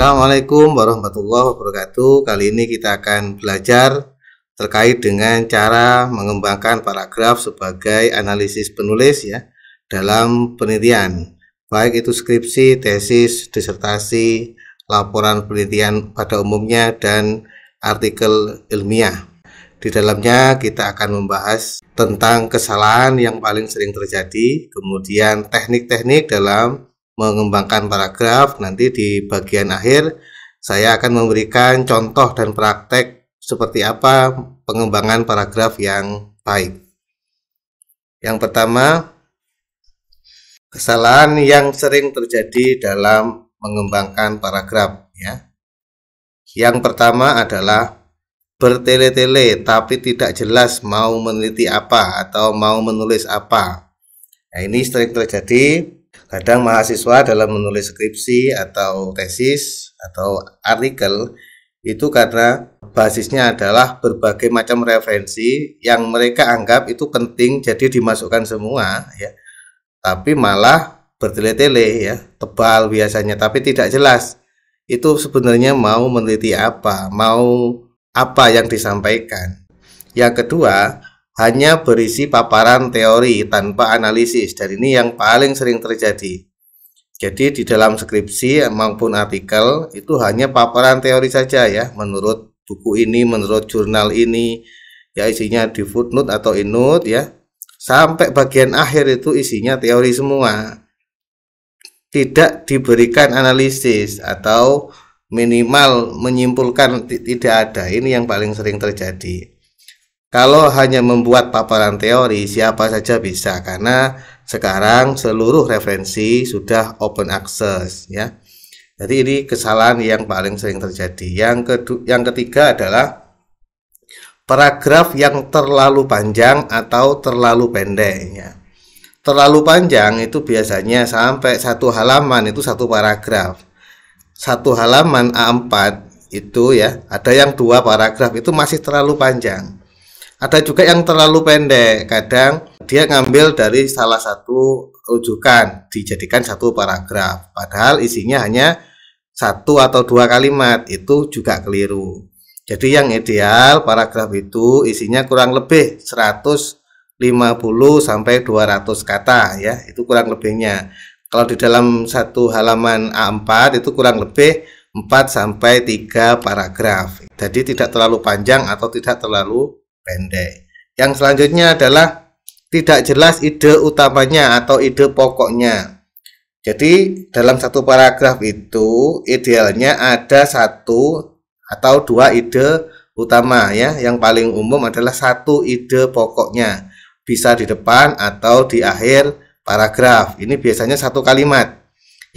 Assalamualaikum warahmatullahi wabarakatuh. Kali ini kita akan belajar terkait dengan cara mengembangkan paragraf sebagai analisis penulis ya dalam penelitian, baik itu skripsi, tesis, disertasi, laporan penelitian pada umumnya dan artikel ilmiah. Di dalamnya kita akan membahas tentang kesalahan yang paling sering terjadi, kemudian teknik-teknik dalam mengembangkan paragraf. Nanti di bagian akhir saya akan memberikan contoh dan praktek seperti apa pengembangan paragraf yang baik. Yang pertama, kesalahan yang sering terjadi dalam mengembangkan paragraf ya. Yang pertama adalah bertele-tele tapi tidak jelas mau meneliti apa atau mau menulis apa. Nah, ini sering terjadi Kadang mahasiswa dalam menulis skripsi atau tesis atau artikel itu karena basisnya adalah berbagai macam referensi yang mereka anggap itu penting jadi dimasukkan semua ya. Tapi malah bertele-tele ya, tebal biasanya tapi tidak jelas. Itu sebenarnya mau meneliti apa, mau apa yang disampaikan. Yang kedua, hanya berisi paparan teori tanpa analisis dan ini yang paling sering terjadi. Jadi di dalam skripsi maupun artikel itu hanya paparan teori saja ya menurut buku ini, menurut jurnal ini ya isinya di footnote atau inut ya. Sampai bagian akhir itu isinya teori semua. Tidak diberikan analisis atau minimal menyimpulkan tidak ada. Ini yang paling sering terjadi. Kalau hanya membuat paparan teori, siapa saja bisa karena sekarang seluruh referensi sudah open access ya. Jadi ini kesalahan yang paling sering terjadi. Yang kedua, yang ketiga adalah paragraf yang terlalu panjang atau terlalu pendek ya. Terlalu panjang itu biasanya sampai satu halaman itu satu paragraf. Satu halaman A4 itu ya, ada yang dua paragraf itu masih terlalu panjang ada juga yang terlalu pendek kadang dia ngambil dari salah satu rujukan dijadikan satu paragraf padahal isinya hanya satu atau dua kalimat itu juga keliru jadi yang ideal paragraf itu isinya kurang lebih 150 sampai 200 kata ya itu kurang lebihnya kalau di dalam satu halaman A4 itu kurang lebih 4 sampai 3 paragraf jadi tidak terlalu panjang atau tidak terlalu pendek. Yang selanjutnya adalah tidak jelas ide utamanya atau ide pokoknya. Jadi dalam satu paragraf itu idealnya ada satu atau dua ide utama ya. Yang paling umum adalah satu ide pokoknya. Bisa di depan atau di akhir paragraf. Ini biasanya satu kalimat.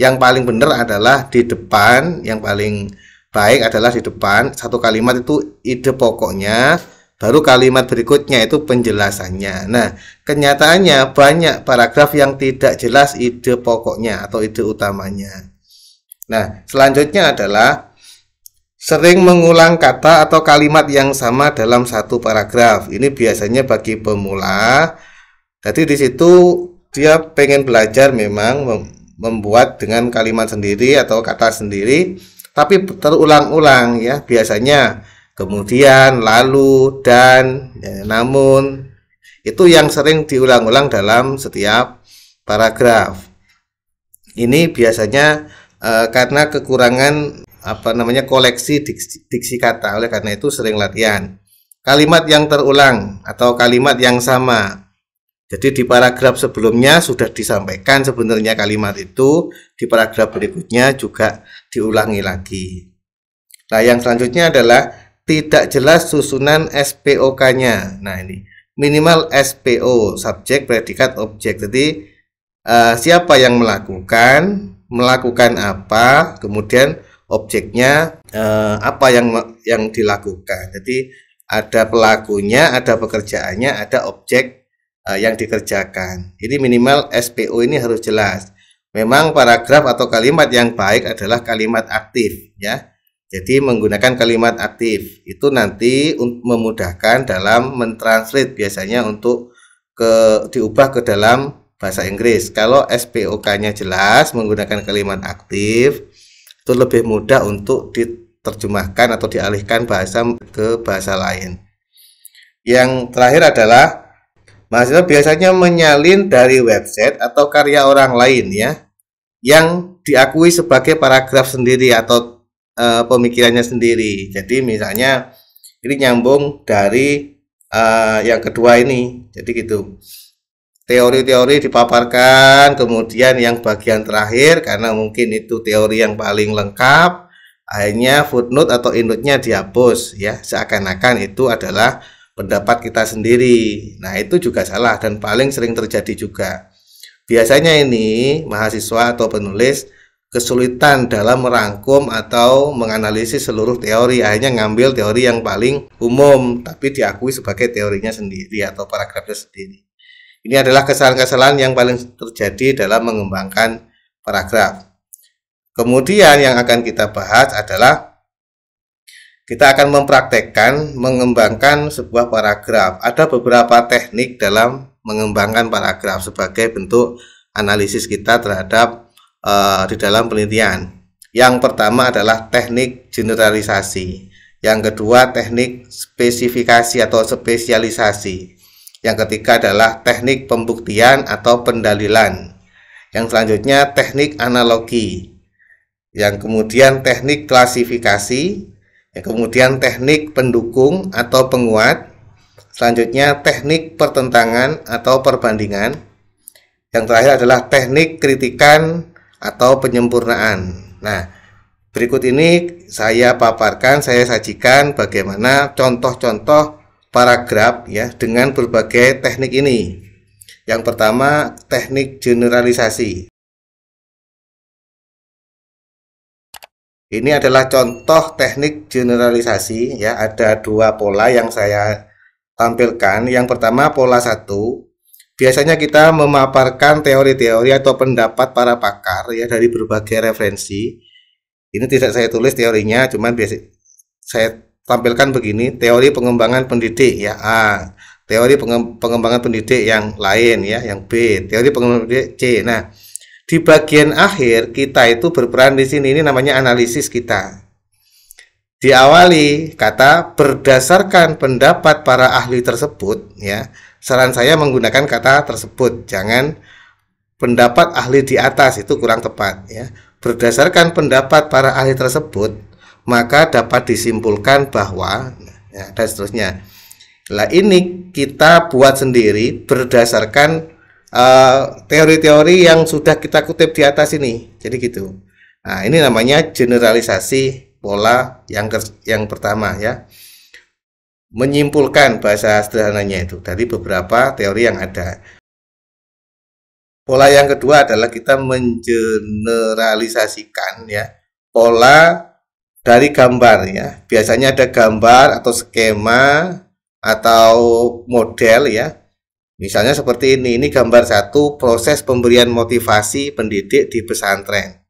Yang paling benar adalah di depan, yang paling baik adalah di depan. Satu kalimat itu ide pokoknya Baru kalimat berikutnya itu penjelasannya. Nah, kenyataannya banyak paragraf yang tidak jelas ide pokoknya atau ide utamanya. Nah, selanjutnya adalah sering mengulang kata atau kalimat yang sama dalam satu paragraf. Ini biasanya bagi pemula. Jadi di situ dia pengen belajar memang membuat dengan kalimat sendiri atau kata sendiri tapi terulang-ulang ya biasanya kemudian lalu dan ya, namun itu yang sering diulang-ulang dalam setiap paragraf ini biasanya uh, karena kekurangan apa namanya koleksi diksi, diksi kata oleh karena itu sering latihan kalimat yang terulang atau kalimat yang sama jadi di paragraf sebelumnya sudah disampaikan sebenarnya kalimat itu di paragraf berikutnya juga diulangi lagi nah yang selanjutnya adalah tidak jelas susunan SPOK-nya. Nah, ini minimal SPO, subjek, predikat, objek. Jadi uh, siapa yang melakukan, melakukan apa, kemudian objeknya uh, apa yang yang dilakukan. Jadi ada pelakunya, ada pekerjaannya, ada objek uh, yang dikerjakan. Ini minimal SPO ini harus jelas. Memang paragraf atau kalimat yang baik adalah kalimat aktif ya jadi menggunakan kalimat aktif itu nanti memudahkan dalam mentranslate biasanya untuk ke diubah ke dalam bahasa Inggris. Kalau SPOK-nya jelas menggunakan kalimat aktif itu lebih mudah untuk diterjemahkan atau dialihkan bahasa ke bahasa lain. Yang terakhir adalah mahasiswa biasanya menyalin dari website atau karya orang lain ya yang diakui sebagai paragraf sendiri atau uh, pemikirannya sendiri. Jadi misalnya ini nyambung dari uh, yang kedua ini. Jadi gitu. Teori-teori dipaparkan, kemudian yang bagian terakhir karena mungkin itu teori yang paling lengkap, akhirnya footnote atau induknya dihapus ya, seakan-akan itu adalah pendapat kita sendiri. Nah, itu juga salah dan paling sering terjadi juga. Biasanya ini mahasiswa atau penulis kesulitan dalam merangkum atau menganalisis seluruh teori akhirnya ngambil teori yang paling umum tapi diakui sebagai teorinya sendiri atau paragrafnya sendiri ini adalah kesalahan-kesalahan yang paling terjadi dalam mengembangkan paragraf kemudian yang akan kita bahas adalah kita akan mempraktekkan mengembangkan sebuah paragraf ada beberapa teknik dalam mengembangkan paragraf sebagai bentuk analisis kita terhadap uh, di dalam penelitian. Yang pertama adalah teknik generalisasi. Yang kedua teknik spesifikasi atau spesialisasi. Yang ketiga adalah teknik pembuktian atau pendalilan. Yang selanjutnya teknik analogi. Yang kemudian teknik klasifikasi. Yang kemudian teknik pendukung atau penguat. Selanjutnya teknik pertentangan atau perbandingan. Yang terakhir adalah teknik kritikan atau penyempurnaan. Nah, berikut ini saya paparkan, saya sajikan bagaimana contoh-contoh paragraf ya dengan berbagai teknik ini. Yang pertama, teknik generalisasi. Ini adalah contoh teknik generalisasi ya, ada dua pola yang saya tampilkan. Yang pertama pola satu Biasanya kita memaparkan teori-teori atau pendapat para pakar ya dari berbagai referensi. Ini tidak saya tulis teorinya, cuman biasa saya tampilkan begini, teori pengembangan pendidik ya A, teori pengembangan pendidik yang lain ya, yang B, teori pengembangan pendidik C. Nah, di bagian akhir kita itu berperan di sini ini namanya analisis kita. Diawali kata berdasarkan pendapat para ahli tersebut ya Saran saya menggunakan kata tersebut, jangan pendapat ahli di atas itu kurang tepat ya. Berdasarkan pendapat para ahli tersebut, maka dapat disimpulkan bahwa ya, dan seterusnya. Lah ini kita buat sendiri berdasarkan eh, teori-teori uh, yang sudah kita kutip di atas ini. Jadi gitu. Nah, ini namanya generalisasi pola yang yang pertama ya menyimpulkan bahasa sederhananya itu dari beberapa teori yang ada. Pola yang kedua adalah kita mengeneralisasikan ya pola dari gambar ya. Biasanya ada gambar atau skema atau model ya. Misalnya seperti ini, ini gambar satu proses pemberian motivasi pendidik di pesantren.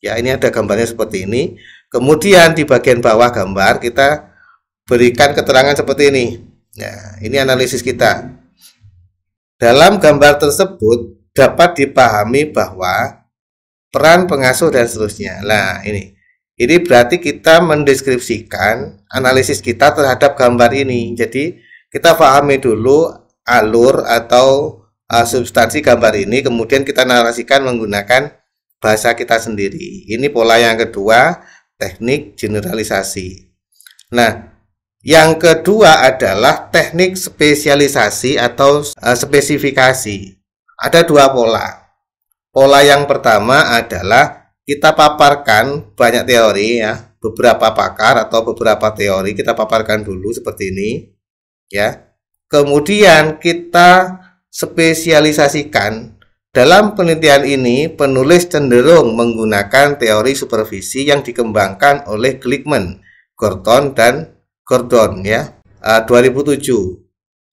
Ya, ini ada gambarnya seperti ini. Kemudian di bagian bawah gambar kita berikan keterangan seperti ini. Nah, ini analisis kita. Dalam gambar tersebut dapat dipahami bahwa peran pengasuh dan seterusnya. Nah, ini. Ini berarti kita mendeskripsikan analisis kita terhadap gambar ini. Jadi, kita pahami dulu alur atau uh, substansi gambar ini, kemudian kita narasikan menggunakan bahasa kita sendiri. Ini pola yang kedua, teknik generalisasi. Nah, yang kedua adalah teknik spesialisasi atau eh, spesifikasi. Ada dua pola. Pola yang pertama adalah kita paparkan banyak teori ya, beberapa pakar atau beberapa teori kita paparkan dulu seperti ini ya. Kemudian kita spesialisasikan dalam penelitian ini penulis cenderung menggunakan teori supervisi yang dikembangkan oleh Glickman, Gorton dan Gordon ya, 2007 eh,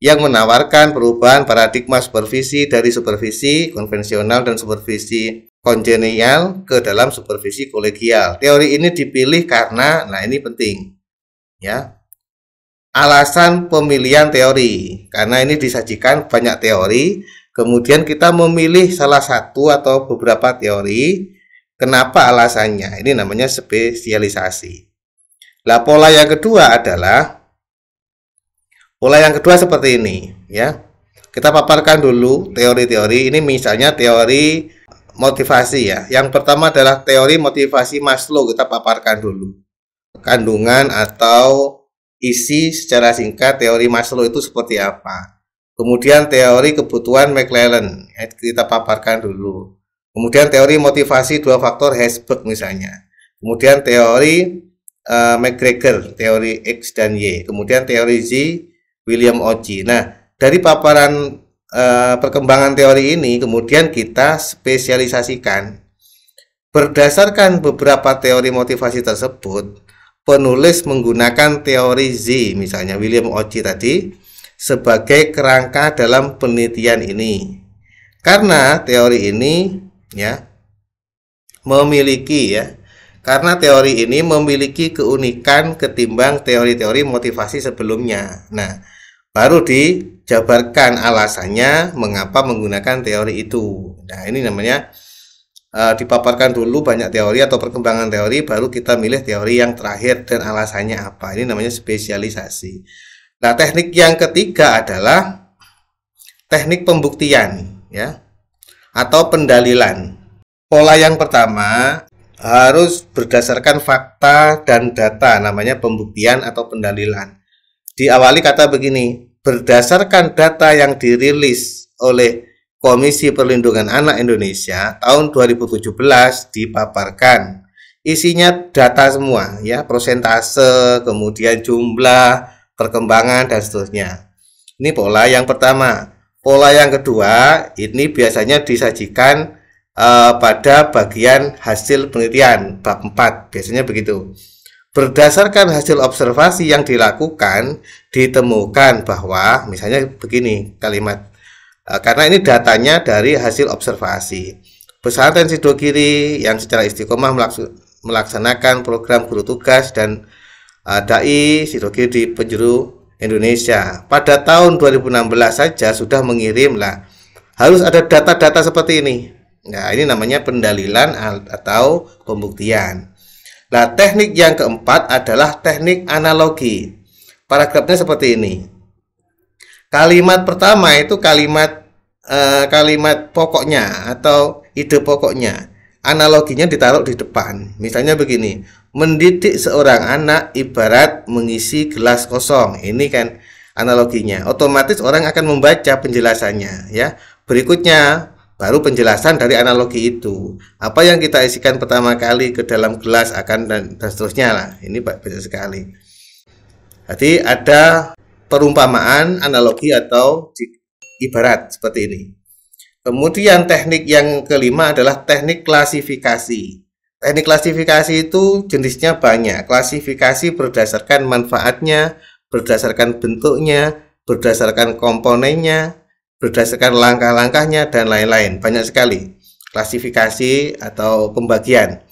yang menawarkan perubahan paradigma supervisi dari supervisi konvensional dan supervisi kongenial ke dalam supervisi kolegial. Teori ini dipilih karena nah ini penting. Ya. Alasan pemilihan teori karena ini disajikan banyak teori, kemudian kita memilih salah satu atau beberapa teori. Kenapa alasannya? Ini namanya spesialisasi. Nah, pola yang kedua adalah pola yang kedua seperti ini, ya. Kita paparkan dulu teori-teori. Ini misalnya teori motivasi ya. Yang pertama adalah teori motivasi Maslow kita paparkan dulu. Kandungan atau isi secara singkat teori Maslow itu seperti apa. Kemudian teori kebutuhan McLaren ya, kita paparkan dulu. Kemudian teori motivasi dua faktor Herzberg misalnya. Kemudian teori uh, McGregor, teori X dan Y, kemudian teori Z William Oji. Nah, dari paparan uh, perkembangan teori ini kemudian kita spesialisasikan berdasarkan beberapa teori motivasi tersebut, penulis menggunakan teori Z misalnya William Oji tadi sebagai kerangka dalam penelitian ini. Karena teori ini ya memiliki ya karena teori ini memiliki keunikan ketimbang teori-teori motivasi sebelumnya. Nah, baru dijabarkan alasannya mengapa menggunakan teori itu. Nah, ini namanya uh, dipaparkan dulu banyak teori atau perkembangan teori, baru kita milih teori yang terakhir dan alasannya apa. Ini namanya spesialisasi. Nah, teknik yang ketiga adalah teknik pembuktian, ya, atau pendalilan. Pola yang pertama harus berdasarkan fakta dan data namanya pembuktian atau pendalilan. Diawali kata begini, berdasarkan data yang dirilis oleh Komisi Perlindungan Anak Indonesia tahun 2017 dipaparkan. Isinya data semua ya, prosentase, kemudian jumlah, perkembangan dan seterusnya. Ini pola yang pertama. Pola yang kedua, ini biasanya disajikan Eh, pada bagian hasil penelitian bab 4 biasanya begitu. Berdasarkan hasil observasi yang dilakukan ditemukan bahwa misalnya begini kalimat uh, karena ini datanya dari hasil observasi. Pesantren Sidogiri yang secara istiqomah melaksanakan program guru tugas dan uh, dai Sidogiri di penjuru Indonesia. Pada tahun 2016 saja sudah mengirim lah harus ada data-data seperti ini Nah, ini namanya pendalilan atau pembuktian. Nah, teknik yang keempat adalah teknik analogi. Paragrafnya seperti ini. Kalimat pertama itu kalimat eh, kalimat pokoknya atau ide pokoknya. Analoginya ditaruh di depan. Misalnya begini, mendidik seorang anak ibarat mengisi gelas kosong. Ini kan analoginya. Otomatis orang akan membaca penjelasannya ya. Berikutnya, Baru penjelasan dari analogi itu. Apa yang kita isikan pertama kali ke dalam gelas akan dan, dan seterusnya lah. Ini banyak sekali. Jadi ada perumpamaan, analogi atau ibarat seperti ini. Kemudian teknik yang kelima adalah teknik klasifikasi. Teknik klasifikasi itu jenisnya banyak. Klasifikasi berdasarkan manfaatnya, berdasarkan bentuknya, berdasarkan komponennya, berdasarkan langkah-langkahnya dan lain-lain. Banyak sekali klasifikasi atau pembagian.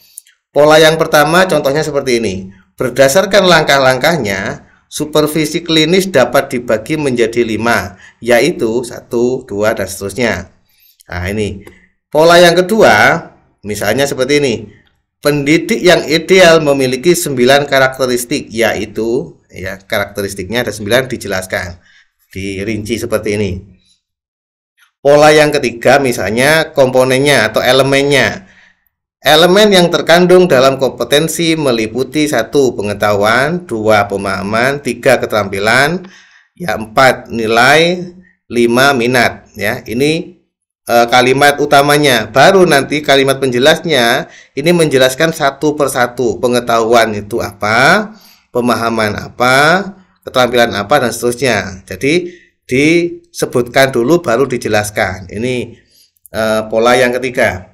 Pola yang pertama contohnya seperti ini. Berdasarkan langkah-langkahnya, supervisi klinis dapat dibagi menjadi lima, yaitu satu, dua, dan seterusnya. Nah ini. Pola yang kedua, misalnya seperti ini. Pendidik yang ideal memiliki sembilan karakteristik, yaitu ya karakteristiknya ada sembilan dijelaskan, dirinci seperti ini. Pola yang ketiga misalnya komponennya atau elemennya. Elemen yang terkandung dalam kompetensi meliputi satu pengetahuan, dua pemahaman, tiga keterampilan, ya empat nilai, lima minat. Ya, ini e, kalimat utamanya. Baru nanti kalimat penjelasnya ini menjelaskan satu persatu pengetahuan itu apa, pemahaman apa, keterampilan apa dan seterusnya. Jadi disebutkan dulu baru dijelaskan. Ini e, pola yang ketiga.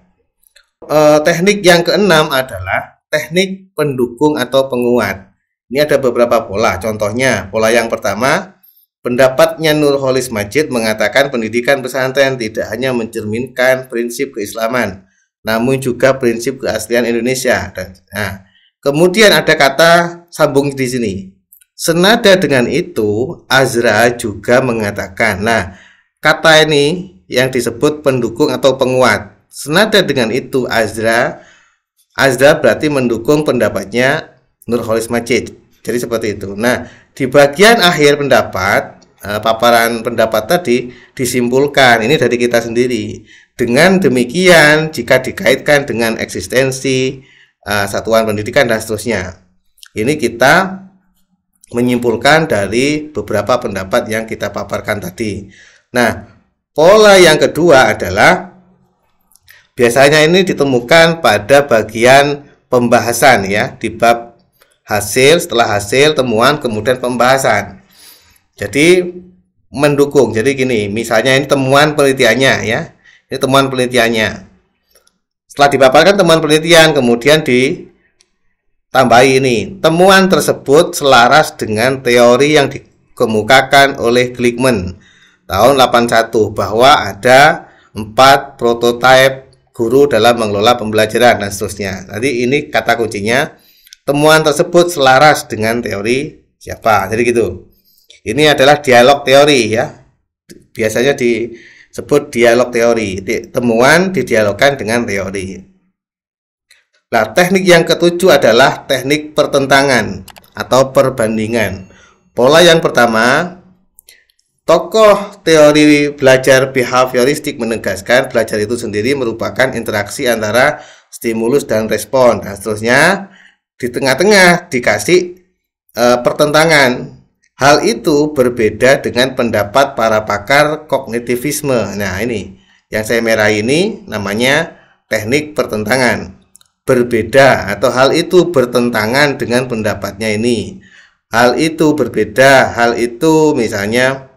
e, teknik yang keenam adalah teknik pendukung atau penguat. Ini ada beberapa pola. Contohnya, pola yang pertama, pendapatnya Nurholis Majid mengatakan pendidikan pesantren tidak hanya mencerminkan prinsip keislaman, namun juga prinsip keaslian Indonesia. Dan, nah, kemudian ada kata sambung di sini, Senada dengan itu, Azra juga mengatakan, nah, kata ini yang disebut pendukung atau penguat. Senada dengan itu, Azra Azra berarti mendukung pendapatnya Nurholis Majid. Jadi seperti itu. Nah, di bagian akhir pendapat, eh, paparan pendapat tadi disimpulkan ini dari kita sendiri. Dengan demikian, jika dikaitkan dengan eksistensi eh, satuan pendidikan dan seterusnya, ini kita menyimpulkan dari beberapa pendapat yang kita paparkan tadi. Nah, pola yang kedua adalah biasanya ini ditemukan pada bagian pembahasan ya di bab hasil setelah hasil temuan kemudian pembahasan. Jadi mendukung. Jadi gini, misalnya ini temuan penelitiannya ya. Ini temuan penelitiannya. Setelah dipaparkan temuan penelitian kemudian di tambahi ini temuan tersebut selaras dengan teori yang dikemukakan oleh Glickman tahun 81 bahwa ada empat prototipe guru dalam mengelola pembelajaran dan seterusnya. Jadi ini kata kuncinya temuan tersebut selaras dengan teori siapa. Jadi gitu. Ini adalah dialog teori ya. Biasanya disebut dialog teori. Temuan didialogkan dengan teori. Nah, teknik yang ketujuh adalah teknik pertentangan atau perbandingan. Pola yang pertama, tokoh teori belajar behavioristik menegaskan belajar itu sendiri merupakan interaksi antara stimulus dan respon. Dan nah, seterusnya, di tengah-tengah dikasih e, pertentangan. Hal itu berbeda dengan pendapat para pakar kognitivisme. Nah, ini yang saya merah ini namanya teknik pertentangan berbeda atau hal itu bertentangan dengan pendapatnya ini. Hal itu berbeda, hal itu misalnya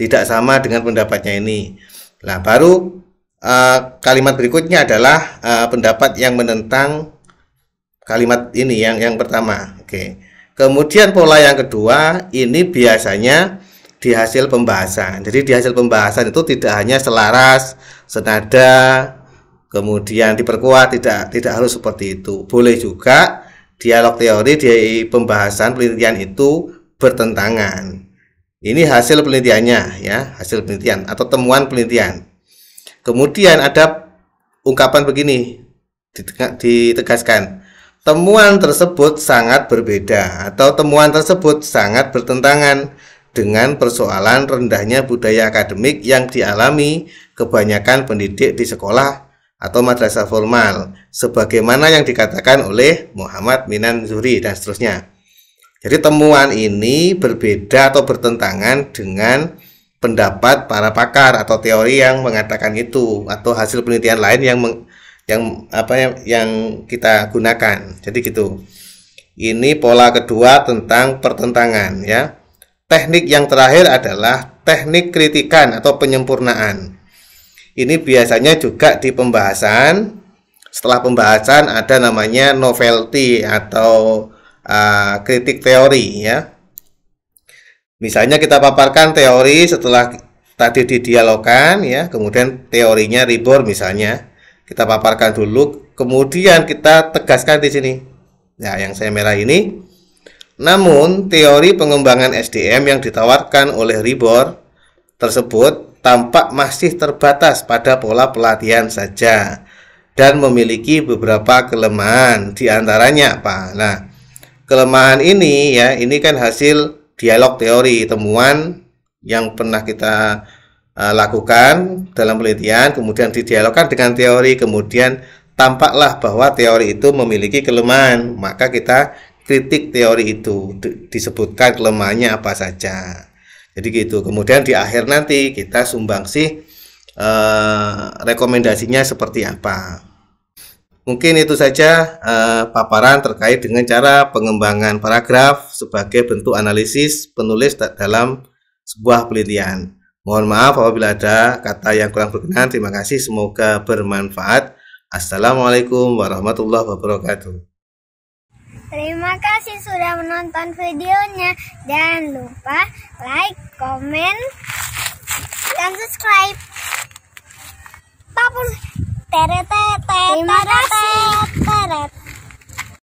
tidak sama dengan pendapatnya ini. Nah, baru uh, kalimat berikutnya adalah uh, pendapat yang menentang kalimat ini yang yang pertama. Oke. Kemudian pola yang kedua ini biasanya di hasil pembahasan. Jadi di hasil pembahasan itu tidak hanya selaras, senada, kemudian diperkuat tidak tidak harus seperti itu boleh juga dialog teori di pembahasan penelitian itu bertentangan ini hasil penelitiannya ya hasil penelitian atau temuan penelitian kemudian ada ungkapan begini ditegaskan temuan tersebut sangat berbeda atau temuan tersebut sangat bertentangan dengan persoalan rendahnya budaya akademik yang dialami kebanyakan pendidik di sekolah atau madrasah formal sebagaimana yang dikatakan oleh Muhammad Minan Zuri dan seterusnya. Jadi temuan ini berbeda atau bertentangan dengan pendapat para pakar atau teori yang mengatakan itu atau hasil penelitian lain yang meng, yang apa ya yang kita gunakan. Jadi gitu. Ini pola kedua tentang pertentangan ya. Teknik yang terakhir adalah teknik kritikan atau penyempurnaan. Ini biasanya juga di pembahasan. Setelah pembahasan ada namanya novelty atau uh, kritik teori ya. Misalnya kita paparkan teori setelah tadi didialogkan ya, kemudian teorinya Ribor, misalnya. Kita paparkan dulu, kemudian kita tegaskan di sini. Nah, yang saya merah ini namun, teori pengembangan SDM yang ditawarkan oleh Ribor tersebut tampak masih terbatas pada pola pelatihan saja dan memiliki beberapa kelemahan di antaranya apa? Nah, kelemahan ini ya, ini kan hasil dialog teori temuan yang pernah kita uh, lakukan dalam penelitian, kemudian didialogkan dengan teori, kemudian tampaklah bahwa teori itu memiliki kelemahan, maka kita kritik teori itu disebutkan kelemahannya apa saja. Jadi gitu. Kemudian di akhir nanti kita sih eh, rekomendasinya seperti apa. Mungkin itu saja eh, paparan terkait dengan cara pengembangan paragraf sebagai bentuk analisis penulis dalam sebuah penelitian. Mohon maaf apabila ada kata yang kurang berkenan. Terima kasih, semoga bermanfaat. Assalamualaikum warahmatullahi wabarakatuh kasih sudah menonton videonya. Jangan lupa like, komen, dan subscribe. Terima kasih.